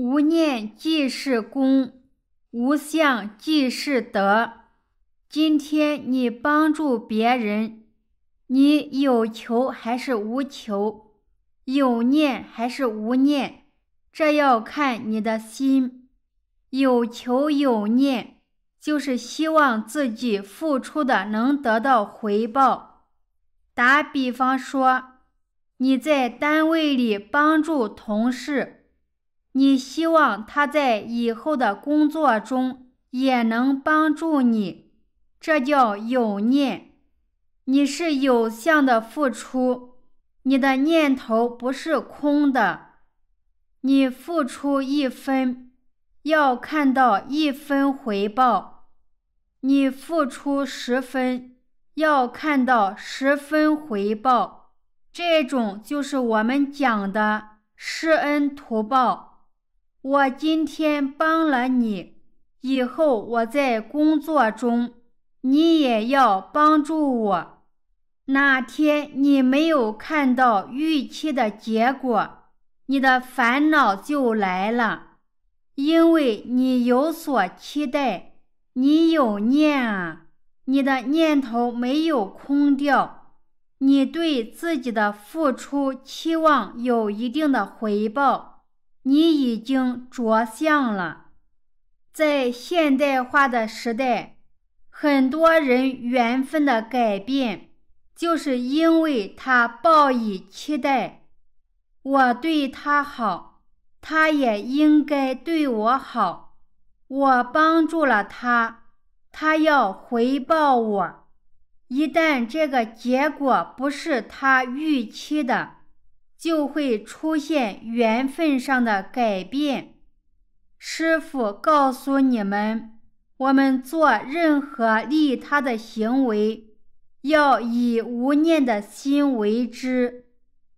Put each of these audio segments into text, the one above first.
无念即是功，无相即是德。今天你帮助别人，你有求还是无求？有念还是无念？这要看你的心。有求有念，就是希望自己付出的能得到回报。打比方说，你在单位里帮助同事。你希望他在以后的工作中也能帮助你，这叫有念。你是有向的付出，你的念头不是空的。你付出一分，要看到一分回报；你付出十分，要看到十分回报。这种就是我们讲的施恩图报。我今天帮了你，以后我在工作中，你也要帮助我。哪天你没有看到预期的结果，你的烦恼就来了，因为你有所期待，你有念啊，你的念头没有空掉，你对自己的付出期望有一定的回报。你已经着相了。在现代化的时代，很多人缘分的改变，就是因为他抱以期待。我对他好，他也应该对我好。我帮助了他，他要回报我。一旦这个结果不是他预期的，就会出现缘分上的改变。师傅告诉你们：我们做任何利他的行为，要以无念的心为之。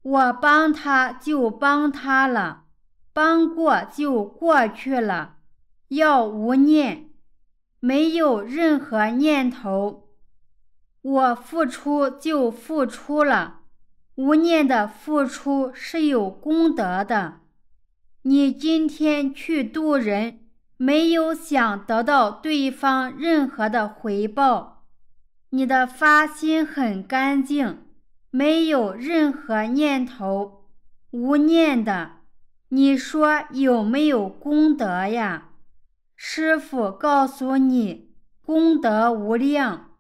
我帮他就帮他了，帮过就过去了。要无念，没有任何念头。我付出就付出了。无念的付出是有功德的。你今天去度人，没有想得到对方任何的回报，你的发心很干净，没有任何念头。无念的，你说有没有功德呀？师傅告诉你，功德无量。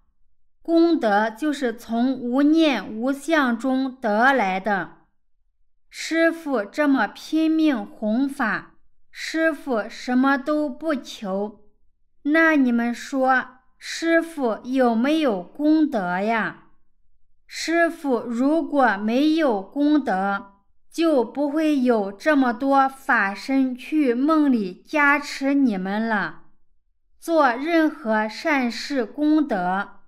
功德就是从无念无相中得来的。师傅这么拼命弘法，师傅什么都不求，那你们说，师傅有没有功德呀？师傅如果没有功德，就不会有这么多法身去梦里加持你们了。做任何善事，功德。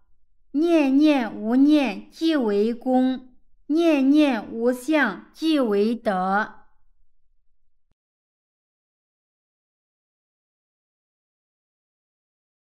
念念无念，即为功，念念无相，即为德。